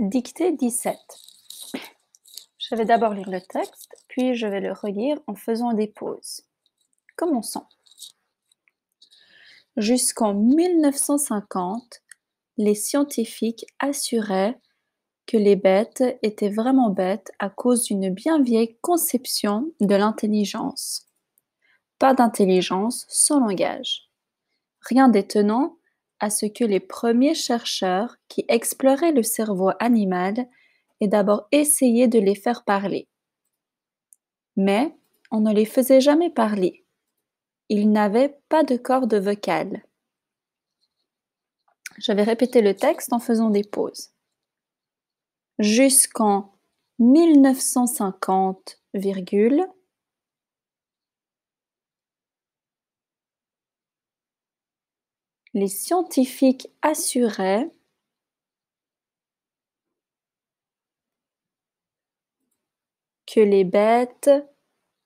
Dictée 17. Je vais d'abord lire le texte, puis je vais le relire en faisant des pauses. Commençons. Jusqu'en 1950, les scientifiques assuraient que les bêtes étaient vraiment bêtes à cause d'une bien vieille conception de l'intelligence. Pas d'intelligence sans langage. Rien d'étonnant à ce que les premiers chercheurs qui exploraient le cerveau animal aient d'abord essayé de les faire parler. Mais on ne les faisait jamais parler. Ils n'avaient pas de cordes vocale. Je vais répéter le texte en faisant des pauses. Jusqu'en 1950, les scientifiques assuraient que les bêtes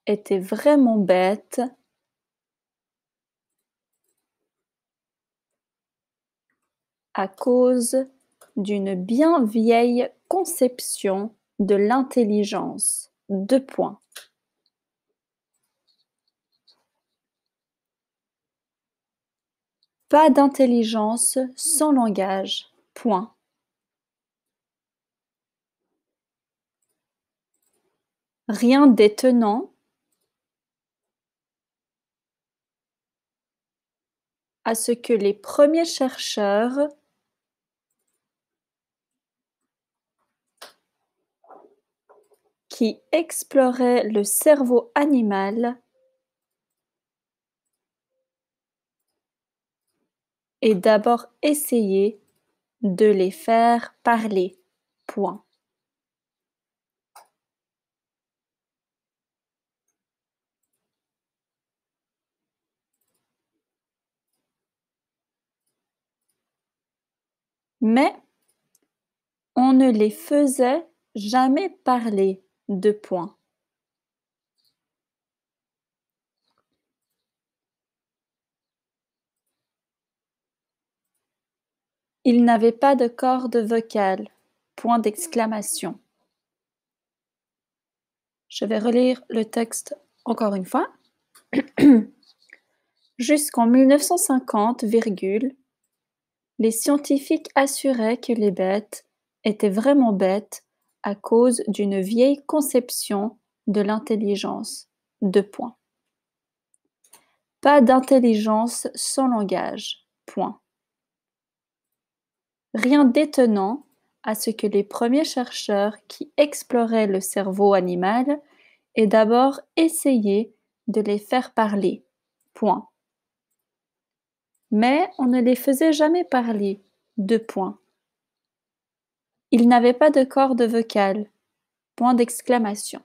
étaient vraiment bêtes à cause d'une bien vieille conception de l'intelligence. Deux points. Pas d'intelligence sans langage. Point. Rien d'étonnant à ce que les premiers chercheurs qui exploraient le cerveau animal et d'abord essayer de les faire parler. Point. Mais on ne les faisait jamais parler de point. Il n'avait pas de corde vocale. point d'exclamation. Je vais relire le texte encore une fois. Jusqu'en 1950, les scientifiques assuraient que les bêtes étaient vraiment bêtes à cause d'une vieille conception de l'intelligence. Deux points. Pas d'intelligence sans langage. Point. Rien d'étonnant à ce que les premiers chercheurs qui exploraient le cerveau animal aient d'abord essayé de les faire parler. Point. Mais on ne les faisait jamais parler. Deux points. Ils n'avaient pas de corde vocale. Point d'exclamation.